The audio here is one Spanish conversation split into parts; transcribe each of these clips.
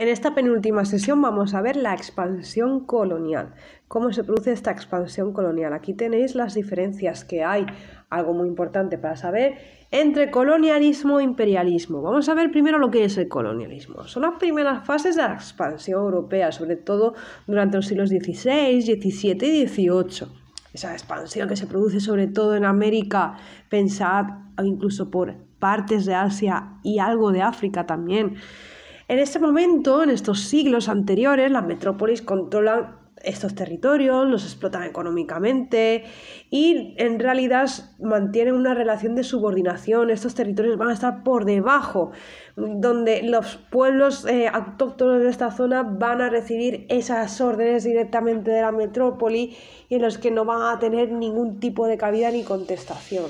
En esta penúltima sesión vamos a ver la expansión colonial, cómo se produce esta expansión colonial. Aquí tenéis las diferencias que hay, algo muy importante para saber, entre colonialismo e imperialismo. Vamos a ver primero lo que es el colonialismo. Son las primeras fases de la expansión europea, sobre todo durante los siglos XVI, XVII y XVIII esa expansión que se produce sobre todo en América, pensad incluso por partes de Asia y algo de África también. En este momento, en estos siglos anteriores, las metrópolis controlan estos territorios, los explotan económicamente y en realidad mantienen una relación de subordinación. Estos territorios van a estar por debajo, donde los pueblos eh, autóctonos de esta zona van a recibir esas órdenes directamente de la metrópoli y en los que no van a tener ningún tipo de cabida ni contestación.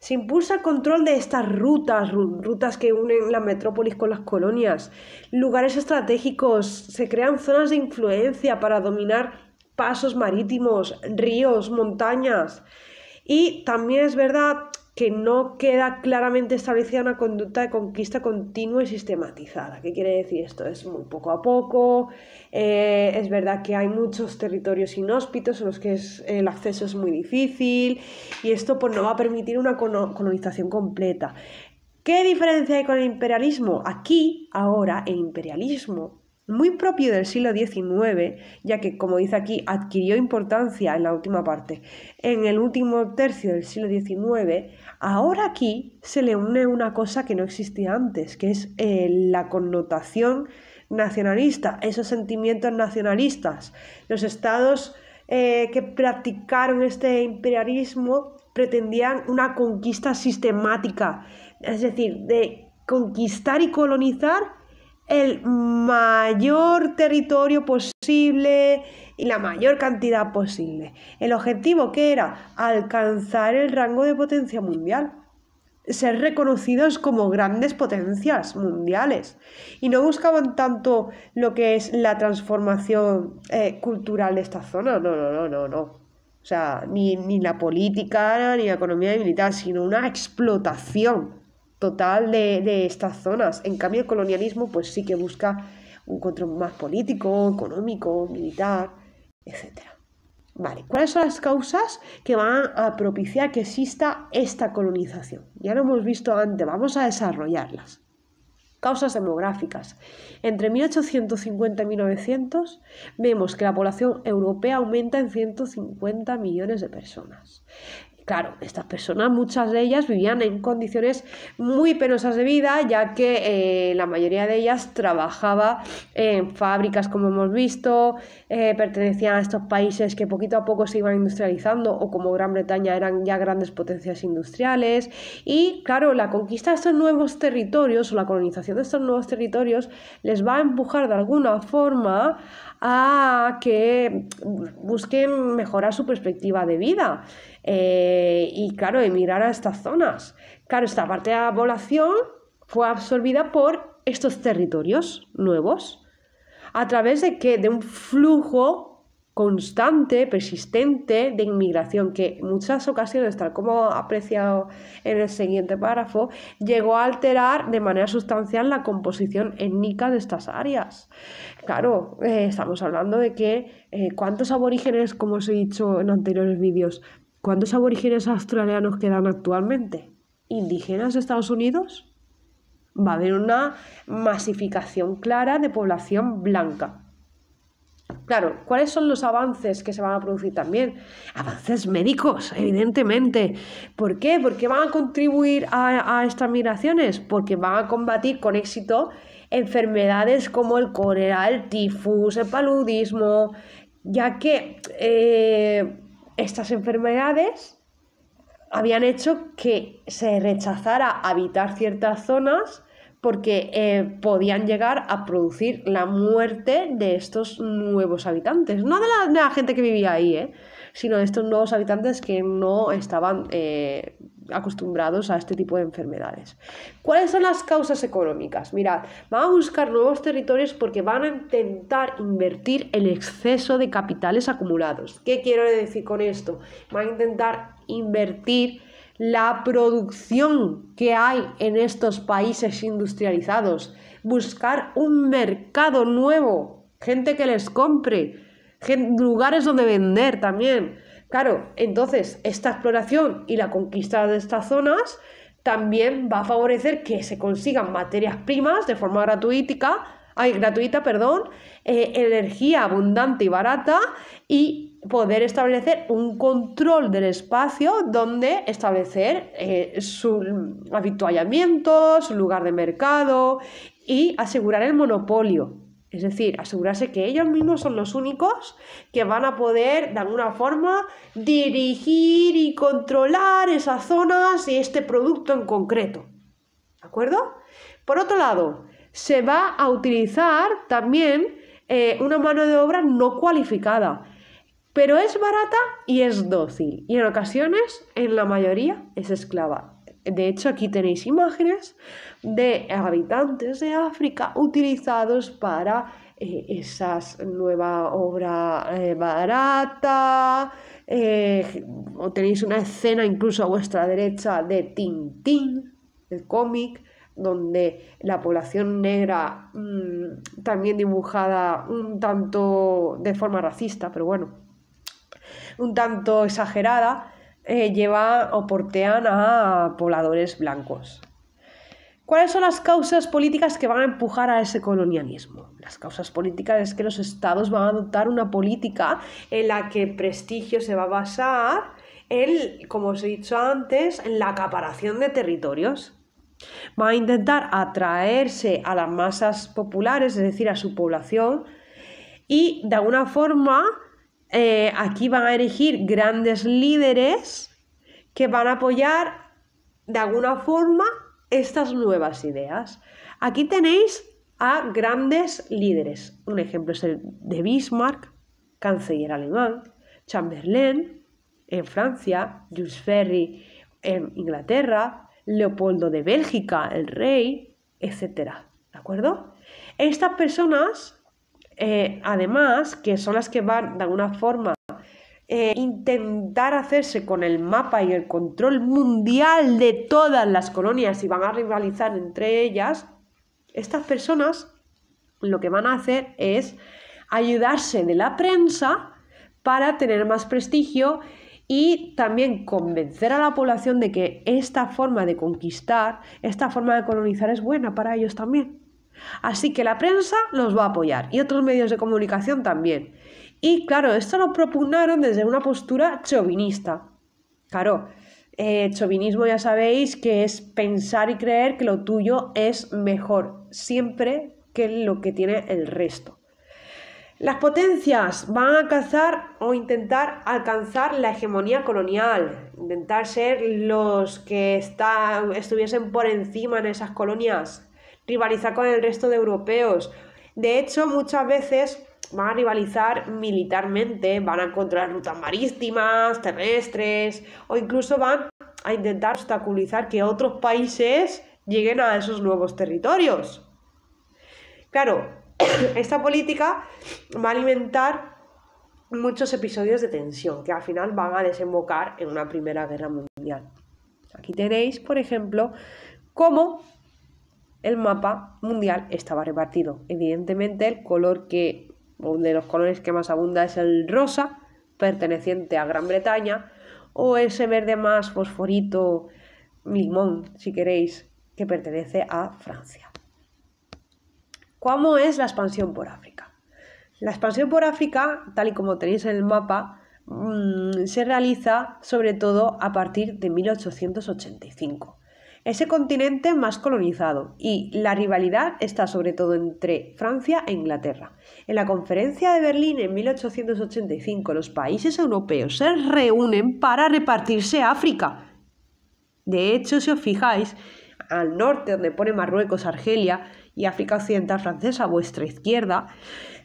Se impulsa el control de estas rutas, rutas que unen la metrópolis con las colonias, lugares estratégicos, se crean zonas de influencia para dominar pasos marítimos, ríos, montañas. Y también es verdad que no queda claramente establecida una conducta de conquista continua y sistematizada. ¿Qué quiere decir esto? Es muy poco a poco, eh, es verdad que hay muchos territorios inhóspitos en los que el acceso es muy difícil y esto pues, no va a permitir una colonización completa. ¿Qué diferencia hay con el imperialismo? Aquí, ahora, el imperialismo muy propio del siglo XIX, ya que, como dice aquí, adquirió importancia en la última parte. En el último tercio del siglo XIX Ahora mm. aquí se le une una cosa que no existía antes, que es eh, la connotación nacionalista, esos sentimientos nacionalistas. Los estados eh, que practicaron este imperialismo pretendían una conquista sistemática, es decir, de conquistar y colonizar el mayor territorio posible y la mayor cantidad posible. El objetivo que era alcanzar el rango de potencia mundial, ser reconocidos como grandes potencias mundiales. Y no buscaban tanto lo que es la transformación eh, cultural de esta zona, no, no, no, no, no. O sea, ni, ni la política, ni la economía militar, sino una explotación total de, estas zonas. En cambio, el colonialismo pues sí que busca un control más político, económico, militar, etc. Vale, ¿cuáles son las causas que van a propiciar que exista esta colonización? Ya lo hemos visto antes, vamos a desarrollarlas. Causas demográficas. Entre 1850 y 1900 vemos que la población europea aumenta en 150 millones de personas. Claro, estas personas, muchas de ellas vivían en condiciones muy penosas de vida, ya que eh, la mayoría de ellas trabajaba en fábricas, como hemos visto, eh, pertenecían a estos países que poquito a poco se iban industrializando, o como Gran Bretaña eran ya grandes potencias industriales. Y claro, la conquista de estos nuevos territorios o la colonización de estos nuevos territorios les va a empujar de alguna forma a ah, que busquen mejorar su perspectiva de vida eh, y, claro, emigrar a estas zonas. Claro, esta parte de la población fue absorbida por estos territorios nuevos a través de que de un flujo constante, persistente de inmigración, que en muchas ocasiones, tal como apreciado en el siguiente párrafo, llegó a alterar de manera sustancial la composición étnica de estas áreas claro, eh, estamos hablando de que eh, cuántos aborígenes, como os he dicho en anteriores vídeos, cuántos aborígenes australianos quedan actualmente, indígenas de Estados Unidos, va a haber una masificación clara de población blanca. Claro, ¿cuáles son los avances que se van a producir también? Avances médicos, evidentemente. ¿Por qué? Porque van a contribuir a estas migraciones, porque van a combatir con éxito enfermedades como el cólera, el tifus, el paludismo, ya que eh, estas enfermedades habían hecho que se rechazara habitar ciertas zonas porque eh, podían llegar a producir la muerte de estos nuevos habitantes, no de la, de la gente que vivía ahí, ¿eh? sino estos nuevos habitantes que no estaban eh, acostumbrados a este tipo de enfermedades. ¿Cuáles son las causas económicas? Mirad, van a buscar nuevos territorios porque van a intentar invertir el exceso de capitales acumulados. ¿Qué quiero decir con esto? Van a intentar invertir la producción que hay en estos países industrializados, buscar un mercado nuevo, gente que les compre, lugares donde vender también. Claro, entonces esta exploración y la conquista de estas zonas también va a favorecer que se consigan materias primas de forma gratuita, gratuita, perdón, eh, energía abundante y barata y poder establecer un control del espacio donde establecer eh, su habituallamiento, su lugar de mercado y asegurar el monopolio. Es decir, asegurarse que ellos mismos son los únicos que van a poder, de alguna forma, dirigir y controlar esas zonas y este producto en concreto. ¿De acuerdo? Por otro lado, se va a utilizar también eh, una mano de obra no cualificada, pero es barata y es dócil, y en ocasiones, en la mayoría, es esclava. De hecho, aquí tenéis imágenes de habitantes de África utilizados para eh, esas nueva obra eh, barata. Eh, o tenéis una escena incluso a vuestra derecha de Tintín, el cómic, donde la población negra mm, también dibujada un tanto de forma racista, pero bueno, un tanto exagerada, eh, lleva llevan o portean a pobladores blancos. ¿Cuáles son las causas políticas que van a empujar a ese colonialismo? Las causas políticas es que los estados van a adoptar una política en la que prestigio se va a basar en, como os he dicho antes, en la acaparación de territorios. Va a intentar atraerse a las masas populares, es decir, a su población, y de alguna forma eh, aquí van a elegir grandes líderes que van a apoyar de alguna forma estas nuevas ideas. Aquí tenéis a grandes líderes. Un ejemplo es el de Bismarck, canciller alemán, Chamberlain en Francia, Jules Ferry en Inglaterra, Leopoldo de Bélgica, el rey, etc. ¿De acuerdo? Estas personas eh, además, que son las que van de alguna forma a eh, intentar hacerse con el mapa y el control mundial de todas las colonias y van a rivalizar entre ellas, estas personas lo que van a hacer es ayudarse de la prensa para tener más prestigio y también convencer a la población de que esta forma de conquistar, esta forma de colonizar es buena para ellos también. Así que la prensa los va a apoyar y otros medios de comunicación también. Y claro, esto lo propugnaron desde una postura chauvinista. Claro, eh, chauvinismo ya sabéis que es pensar y creer que lo tuyo es mejor siempre que lo que tiene el resto. Las potencias van a alcanzar o intentar alcanzar la hegemonía colonial, intentar ser los que estuviesen por encima en esas colonias rivalizar con el resto de europeos. De hecho, muchas veces van a rivalizar militarmente, van a encontrar rutas marítimas, terrestres o incluso van a intentar obstaculizar que otros países lleguen a esos nuevos territorios. Claro, esta política va a alimentar muchos episodios de tensión que al final van a desembocar en una Primera Guerra Mundial. Aquí tenéis, por ejemplo, cómo el mapa mundial estaba repartido. Evidentemente el color que, o de los colores que más abunda es el rosa, perteneciente a Gran Bretaña, o ese verde más fosforito, limón, si queréis, que pertenece a Francia. ¿Cómo es la expansión por África? La expansión por África, tal y como tenéis en el mapa, mm, se realiza sobre todo a partir de 1885 ese continente más colonizado y la rivalidad está sobre todo entre Francia e Inglaterra. En la conferencia de Berlín en 1885 los países europeos se reúnen para repartirse África. De hecho, si os fijáis, al norte donde pone Marruecos, Argelia y África Occidental Francesa a vuestra izquierda,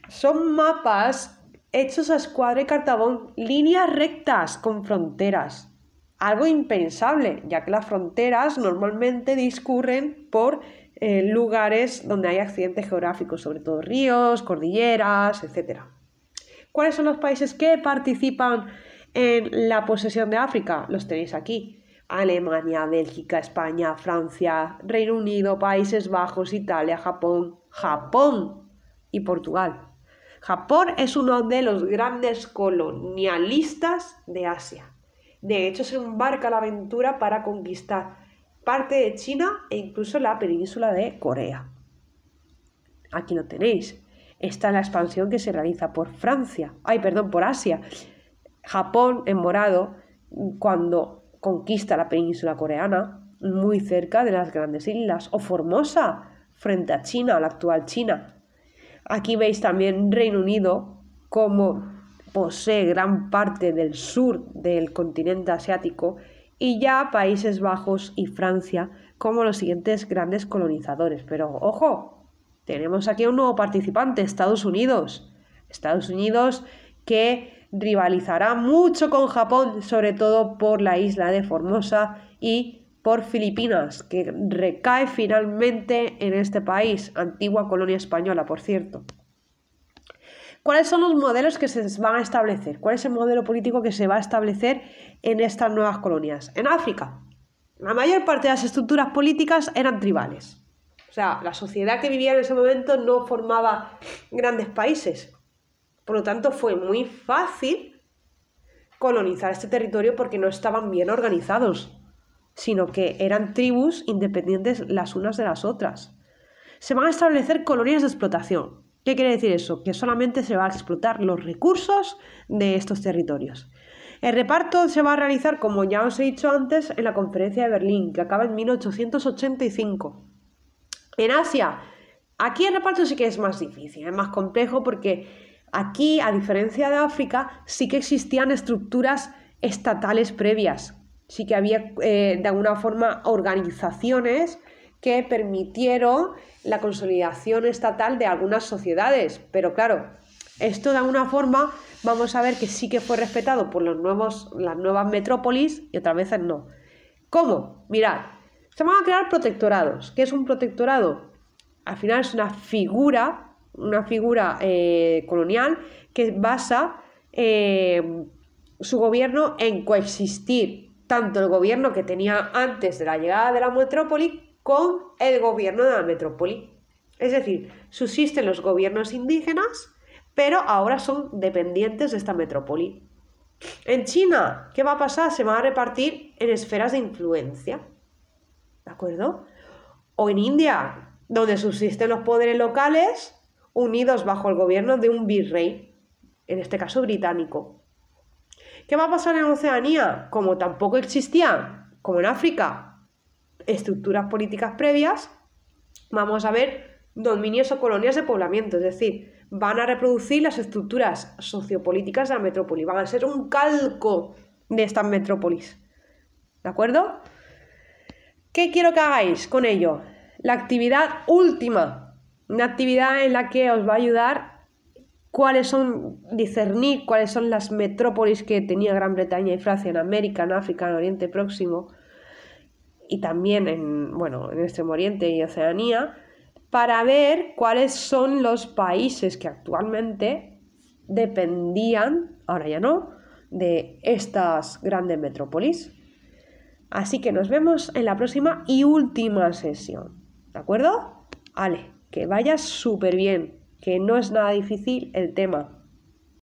son mapas hechos a escuadra y cartabón, líneas rectas con fronteras algo impensable, ya que las fronteras normalmente discurren por eh, lugares donde hay accidentes geográficos, sobre todo ríos, cordilleras, etc. ¿Cuáles son los países que participan en la posesión de África? Los tenéis aquí. Alemania, Bélgica, España, Francia, Reino Unido, Países Bajos, Italia, Japón, Japón y Portugal. Japón es uno de los grandes colonialistas de Asia. De hecho, se embarca la aventura para conquistar parte de China e incluso la península de Corea. Aquí lo tenéis. Está la expansión que se realiza por Francia, ay, perdón, por Asia. Japón en morado, cuando conquista la península coreana, muy cerca de las grandes islas, o Formosa, frente a China, a la actual China. Aquí veis también Reino Unido como posee gran parte del sur del continente asiático y ya Países Bajos y Francia como los siguientes grandes colonizadores. Pero ojo, tenemos aquí a un nuevo participante, Estados Unidos. Estados Unidos que rivalizará mucho con Japón, sobre todo por la isla de Formosa y por Filipinas, que recae finalmente en este país, antigua colonia española, por cierto. ¿Cuáles son los modelos que se van a establecer? ¿Cuál es el modelo político que se va a establecer en estas nuevas colonias? En África, la mayor parte de las estructuras políticas eran tribales. O sea, la sociedad que vivía en ese momento no formaba grandes países. Por lo tanto, fue muy fácil colonizar este territorio porque no estaban bien organizados, sino que eran tribus independientes las unas de las otras. Se van a establecer colonias de explotación, ¿Qué quiere decir eso? Que solamente se va a explotar los recursos de estos territorios. El reparto se va a realizar, como ya os he dicho antes, en la conferencia de Berlín, que acaba en 1885. En Asia, aquí el reparto sí que es más difícil, es más complejo porque aquí, a diferencia de África, sí que existían estructuras estatales previas, sí que había eh, de alguna forma organizaciones que permitieron la consolidación estatal de algunas sociedades. Pero claro, esto de alguna forma vamos a ver que sí que fue respetado por las nuevas metrópolis y otras veces no. ¿Cómo? Mirad, se van a crear protectorados. ¿Qué es un protectorado? Al final es una figura, una figura eh, colonial que basa eh, su gobierno en coexistir tanto el gobierno que tenía antes de la llegada de la metrópoli con el gobierno de la metrópoli. Es decir, subsisten los gobiernos indígenas, pero ahora son dependientes de esta metrópoli. En China, ¿qué va a pasar? Se van a repartir en esferas de influencia. ¿De acuerdo? O en India, donde subsisten los poderes locales unidos bajo el gobierno de un virrey, en este caso británico. ¿Qué va a pasar en Oceanía? Como tampoco existía, como en África, estructuras políticas previas, vamos a ver dominios o colonias de poblamiento, es decir, van a reproducir las estructuras sociopolíticas de la metrópoli, van a ser un calco de estas metrópolis. ¿De acuerdo? ¿Qué quiero que hagáis con ello? La actividad última, una actividad en la que os va a ayudar cuáles son, discernir cuáles son las metrópolis que tenía Gran Bretaña y Francia en América, en África, en Oriente Próximo, y también en, bueno, en Extremo Oriente y Oceanía, para ver cuáles son los países que actualmente dependían, ahora ya no, de estas grandes metrópolis. Así que nos vemos en la próxima y última sesión. ¿De acuerdo? Ale, que vaya súper bien, que no es nada difícil el tema.